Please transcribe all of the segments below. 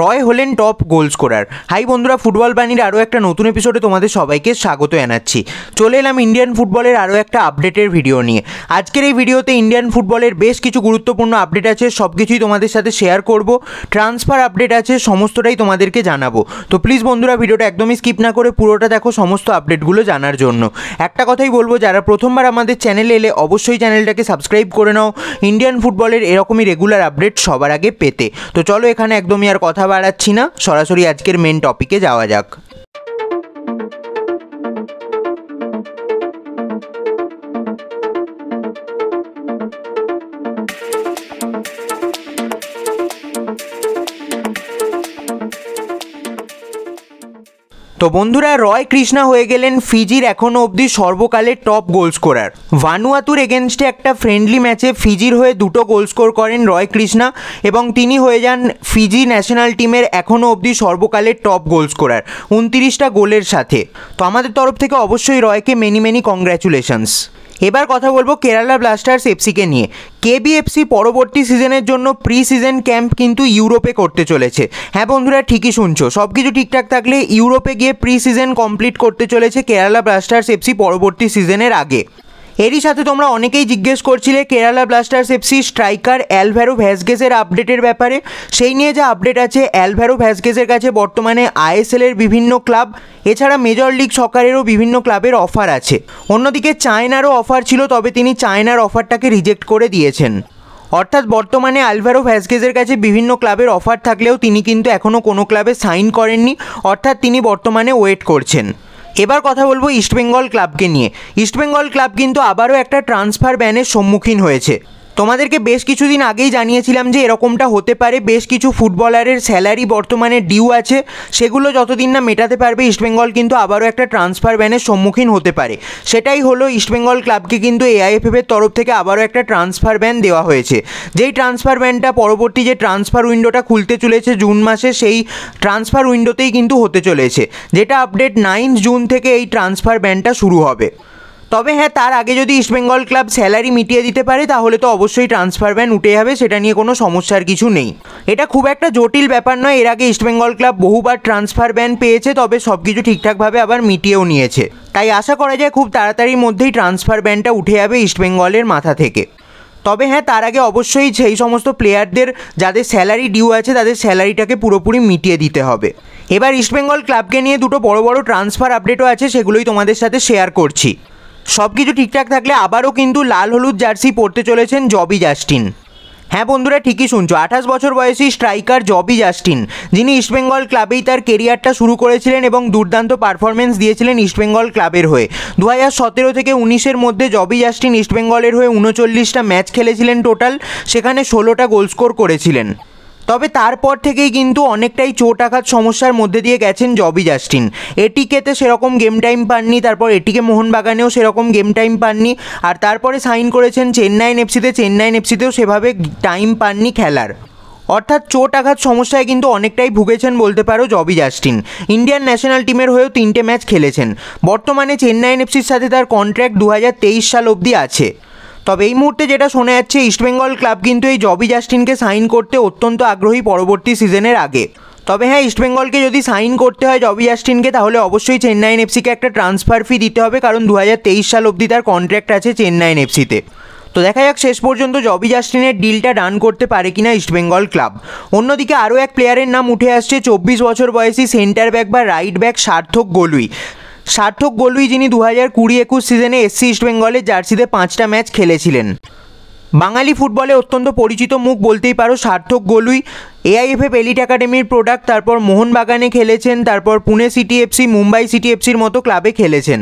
রয় হলেন top goal scorer hi বন্ধুরা football বাণীর আরও একটা নতুন এপিসোডে তোমাদের সবাইকে স্বাগত জানাচ্ছি চলে এলাম ইন্ডিয়ান ফুটবলের আরও একটা আপডেটের ভিডিও নিয়ে আজকের এই ভিডিওতে ইন্ডিয়ান ফুটবলের বেশ কিছু গুরুত্বপূর্ণ আপডেট আছে সব কিছুই তোমাদের সাথে শেয়ার করব ট্রান্সফার আপডেট আছে সমস্তটাই তোমাদেরকে জানাবো তো প্লিজ বন্ধুরা ভিডিওটা একদমই স্কিপ না করে পুরোটা দেখো সমস্ত আপডেটগুলো জানার জন্য একটা কথাই বলবো যারা প্রথমবার আমাদের চ্যানেলে এলে অবশ্যই চ্যানেলটাকে সাবস্ক্রাইব করে নাও ইন্ডিয়ান ফুটবলের এরকমই রেগুলার আপডেট সবার আগে পেতে তো চলো এখানে একদমই আর কথা বাড়াচ্ছি না সরাসরি আজকের মেন টপিকে যাওয়া যাক তো বন্ধুরা রয় কৃষ্ণা হয়ে গেলেন ফিজির এখনও অবধি সর্বকালের টপ গোল স্কোরার ভানুয়াতুর এগেনস্টে একটা ফ্রেন্ডলি ম্যাচে ফিজির হয়ে দুটো গোল স্কোর করেন রয় কৃষ্ণা এবং তিনি হয়ে যান ফিজি ন্যাশনাল টিমের এখনও অবধি সর্বকালের টপ গোল স্কোরার উনতিরিশটা গোলের সাথে তো আমাদের তরফ থেকে অবশ্যই রয়কে মেনি মেনি কংগ্র্যাচুলেশনস এবার কথা বলবো কেরালা ব্লাস্টার্স এফসিকে নিয়ে কেবিএফসি পরবর্তী সিজনের জন্য প্রি সিজন ক্যাম্প কিন্তু ইউরোপে করতে চলেছে হ্যাঁ বন্ধুরা ঠিকই শুনছো সব কিছু ঠিকঠাক থাকলে ইউরোপে গিয়ে প্রি সিজন কমপ্লিট করতে চলেছে কেরালা ব্লাস্টার্স এফসি পরবর্তী সিজনের আগে এরই সাথে তোমরা অনেকেই জিজ্ঞেস করছিলে Kerala Blasters FC striker Alvaro ভ্যাসগেসের আপডেটের ব্যাপারে সেই নিয়ে যা আপডেট আছে অ্যালভ্যারো ভ্যাসগেসের কাছে বর্তমানে আইএসএলের বিভিন্ন ক্লাব এছাড়া মেজর লিগ সকারেরও বিভিন্ন ক্লাবের অফার আছে অন্যদিকে চায়নারও অফার ছিল তবে তিনি চায়নার অফারটাকে রিজেক্ট করে দিয়েছেন অর্থাৎ বর্তমানে আলভারো ভ্যাসগেজের কাছে বিভিন্ন ক্লাবের অফার থাকলেও তিনি কিন্তু এখনও কোনো ক্লাবে সাইন করেননি অর্থাৎ তিনি বর্তমানে ওয়েট করছেন এবার কথা বলবো ইস্টবেঙ্গল ক্লাবকে নিয়ে ইস্টবেঙ্গল ক্লাব কিন্তু আবারও একটা ট্রান্সফার ব্যানের সম্মুখীন হয়েছে তোমাদেরকে বেশ কিছুদিন আগেই জানিয়েছিলাম যে এরকমটা হতে পারে বেশ কিছু ফুটবলারের স্যালারি বর্তমানে ডিউ আছে সেগুলো যতদিন না মেটাতে পারবে ইস্টবেঙ্গল কিন্তু আবারও একটা ট্রান্সফার ব্যানের সম্মুখীন হতে পারে সেটাই হলো ইস্টবেঙ্গল ক্লাবকে কিন্তু এর তরফ থেকে আবারও একটা ট্রান্সফার ব্যান দেওয়া হয়েছে যেই ট্রান্সফার ব্যানটা পরবর্তী যে ট্রান্সফার উইন্ডোটা খুলতে চলেছে জুন মাসে সেই ট্রান্সফার উইন্ডোতেই কিন্তু হতে চলেছে যেটা আপডেট নাইন জুন থেকে এই ট্রান্সফার ব্যানটা শুরু হবে তবে হ্যাঁ তার আগে যদি ইস্টবেঙ্গল ক্লাব স্যালারি মিটিয়ে দিতে পারে তাহলে তো অবশ্যই ট্রান্সফার ব্যান উঠে যাবে সেটা নিয়ে কোনো সমস্যার কিছু নেই এটা খুব একটা জটিল ব্যাপার নয় এর আগে ইস্টবেঙ্গল ক্লাব বহুবার ট্রান্সফার ব্যান পেয়েছে তবে সব কিছু ঠিকঠাকভাবে আবার মিটিয়েও নিয়েছে তাই আশা করা যায় খুব তাড়াতাড়ির মধ্যেই ট্রান্সফার ব্যানটা উঠে যাবে ইস্টবেঙ্গলের মাথা থেকে তবে হ্যাঁ তার আগে অবশ্যই সেই সমস্ত প্লেয়ারদের যাদের স্যালারি ডিউ আছে তাদের স্যালারিটাকে পুরোপুরি মিটিয়ে দিতে হবে এবার ইস্টবেঙ্গল ক্লাবকে নিয়ে দুটো বড় বড় ট্রান্সফার আপডেটও আছে সেগুলোই তোমাদের সাথে শেয়ার করছি সব কিছু ঠিকঠাক থাকলে আবারও কিন্তু লাল হলুদ জার্সি পরতে চলেছেন জবি জাস্টিন হ্যাঁ বন্ধুরা ঠিকই শুনছো আঠাশ বছর বয়সী স্ট্রাইকার জবি জাস্টিন যিনি ইস্টবেঙ্গল ক্লাবেই তার কেরিয়ারটা শুরু করেছিলেন এবং দুর্দান্ত পারফরমেন্স দিয়েছিলেন ইস্টবেঙ্গল ক্লাবের হয়ে দু হাজার সতেরো থেকে উনিশের মধ্যে জবি জাস্টিন ইস্টবেঙ্গলের হয়ে উনচল্লিশটা ম্যাচ খেলেছিলেন টোটাল সেখানে ষোলোটা গোল স্কোর করেছিলেন তবে তারপর থেকেই কিন্তু অনেকটাই চোট আঘাত সমস্যার মধ্যে দিয়ে গেছেন জবি জাস্টিন এটিকেতে সেরকম গেম টাইম পাননি তারপর এটিকে মোহনবাগানেও সেরকম গেম টাইম পাননি আর তারপরে সাইন করেছেন চেন্নাইন এফসিতে চেন্নাইন এফসিতেও সেভাবে টাইম পাননি খেলার অর্থাৎ চোট আঘাত সমস্যায় কিন্তু অনেকটাই ভুগেছেন বলতে পারো জবি জাস্টিন ইন্ডিয়ান ন্যাশনাল টিমের হয়েও তিনটে ম্যাচ খেলেছেন বর্তমানে চেন্নাইন এফসির সাথে তার কন্ট্র্যাক্ট দু সাল অবধি আছে তবে এই মুহূর্তে যেটা শোনা যাচ্ছে ইস্টবেঙ্গল ক্লাব কিন্তু এই জবি জাস্টিনকে সাইন করতে অত্যন্ত আগ্রহী পরবর্তী সিজনের আগে তবে হ্যাঁ ইস্টবেঙ্গলকে যদি সাইন করতে হয় জবি জাস্টিনকে তাহলে অবশ্যই চেন্নাইন এফসিকে একটা ট্রান্সফার ফি দিতে হবে কারণ দু সাল অবধি তার কন্ট্র্যাক্ট আছে চেন্নাইন এফসিতে তো দেখা যাক শেষ পর্যন্ত জবি জাস্টিনের ডিলটা ডান করতে পারে কিনা ইস্টবেঙ্গল ক্লাব অন্যদিকে আরও এক প্লেয়ারের নাম উঠে আসছে চব্বিশ বছর বয়সী সেন্টার ব্যাক বা রাইট ব্যাক সার্থক গোলুই সার্থক গলুই যিনি দু হাজার কুড়ি একুশ সিজনে এসসি ইস্ট বেঙ্গলের জার্সিতে পাঁচটা ম্যাচ খেলেছিলেন বাঙালি ফুটবলে অত্যন্ত পরিচিত মুখ বলতেই পারো সার্থক গলুই এআইএফএফ এলিট একাডেমির প্রোডাক্ট তারপর মোহনবাগানে খেলেছেন তারপর Pune city FC Mumbai city এফসির মতো ক্লাবে খেলেছেন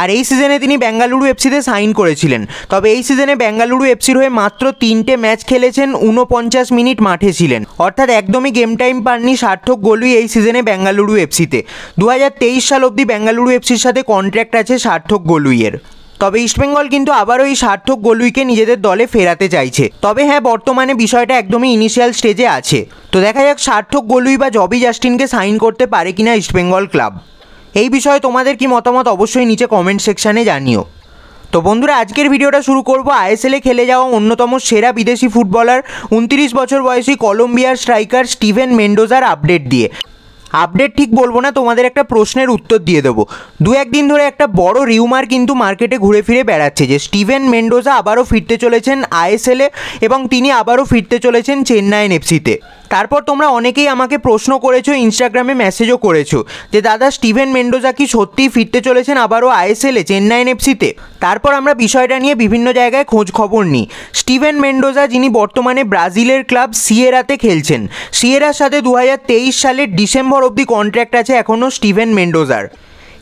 আর এই সিজনে তিনি বেঙ্গালুরু এফসিতে সাইন করেছিলেন তবে এই সিজনে বেঙ্গালুরু এফসির হয়ে মাত্র তিনটে ম্যাচ খেলেছেন উনপঞ্চাশ মিনিট মাঠে ছিলেন অর্থাৎ একদমই গেম টাইম পাননি সার্থক গোলুই এই সিজনে বেঙ্গালুরু এফসিতে দু সাল অবধি বেঙ্গালুরু এফসির সাথে কন্ট্র্যাক্ট আছে সার্থক গোলুইয়ের তবে ইস্টবেঙ্গল কিন্তু আবার ওই সার্থক গোলুইকে নিজেদের দলে ফেরাতে চাইছে তবে হ্যাঁ বর্তমানে বিষয়টা একদমই ইনিশিয়াল স্টেজে আছে তো দেখা যাক সার্থক গোলুই বা জবি জাস্টিনকে সাইন করতে পারে কিনা ইস্টবেঙ্গল ক্লাব এই বিষয়ে তোমাদের কি মতামত অবশ্যই নিচে কমেন্ট সেকশানে জানিও তো বন্ধুরা আজকের ভিডিওটা শুরু করব আইএসএলে খেলে যাওয়া অন্যতম সেরা বিদেশি ফুটবলার উনত্রিশ বছর বয়সী কলম্বিয়ার স্ট্রাইকার স্টিভেন মেন্ডোজার আপডেট দিয়ে আপডেট ঠিক বলবো না তোমাদের একটা প্রশ্নের উত্তর দিয়ে দেবো দু একদিন ধরে একটা বড় রিউমার কিন্তু মার্কেটে ঘুরে ফিরে বেড়াচ্ছে যে স্টিভেন মেন্ডোজা আবারও ফিরতে চলেছেন আইএসএলে এবং তিনি আবারও ফিরতে চলেছেন চেন্নাইন এফসিতে তারপর তোমরা অনেকেই আমাকে প্রশ্ন করেছো ইনস্টাগ্রামে মেসেজও করেছো যে দাদা স্টিভেন মেন্ডোজা কি সত্যিই ফিরতে চলেছেন আবারও আইএসএলে চেন্নাইন এফসিতে তারপর আমরা বিষয়টা নিয়ে বিভিন্ন জায়গায় খোঁজ খবর নিই স্টিভেন মেন্ডোজা যিনি বর্তমানে ব্রাজিলের ক্লাব সিয়েরাতে খেলছেন সিয়েরার সাথে দু সালের December over of the contract আছে এখনও স্টিভেন মেন্ডোজার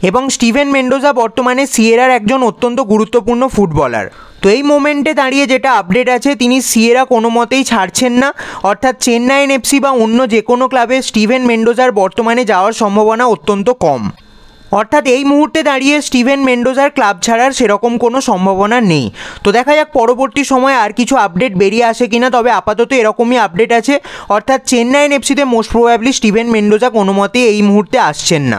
এবং স্টিভেন মেন্ডোজা বর্তমানে সিয়েরার একজন অত্যন্ত গুরুত্বপূর্ণ ফুটবলার তো এই মোমেন্টে দাঁড়িয়ে যেটা আপডেট আছে তিনি সিয়েরা কোনো মতেই ছাড়ছেন না অর্থাৎ চেন্নাইন এফসি বা অন্য যে কোনো ক্লাবে স্টিভেন মেন্ডোজার বর্তমানে যাওয়ার সম্ভাবনা অত্যন্ত কম অর্থাৎ এই মুহূর্তে দাঁড়িয়ে স্টিভেন মেন্ডোজার ক্লাব ছাড়ার সেরকম কোনো সম্ভাবনা নেই তো দেখা যাক পরবর্তী সময়ে আর কিছু আপডেট বেরিয়ে আসে কিনা তবে আপাতত এরকমই আপডেট আছে অর্থাৎ চেন্নাইয়ের এফসিতে মোস্ট প্রোবাবলি স্টিভেন মেন্ডোজা কোনো মতে এই মুহূর্তে আসছেন না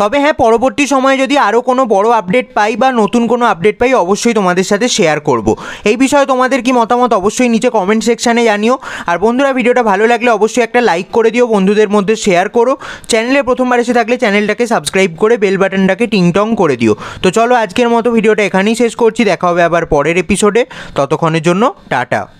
তবে হ্যাঁ পরবর্তী সময়ে যদি আরও কোনো বড় আপডেট পাই বা নতুন কোনো আপডেট পাই অবশ্যই তোমাদের সাথে শেয়ার করব এই বিষয়ে তোমাদের কি মতামত অবশ্যই নিচে কমেন্ট সেকশানে জানিও আর বন্ধুরা ভিডিওটা ভালো লাগলে অবশ্যই একটা লাইক করে দিও বন্ধুদের মধ্যে শেয়ার করো চ্যানেলে প্রথমবার এসে থাকলে চ্যানেলটাকে সাবস্ক্রাইব করে বেল বাটনটাকে টিংটং করে দিও তো চলো আজকের মতো ভিডিওটা এখানেই শেষ করছি দেখা হবে আবার পরের এপিসোডে ততক্ষণের জন্য টাটা